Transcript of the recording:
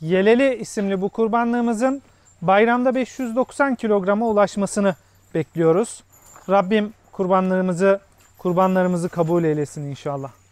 Yeleli isimli bu kurbanlığımızın bayramda 590 kilograma ulaşmasını bekliyoruz. Rabbim kurbanlarımızı kurbanlarımızı kabul eylesin inşallah.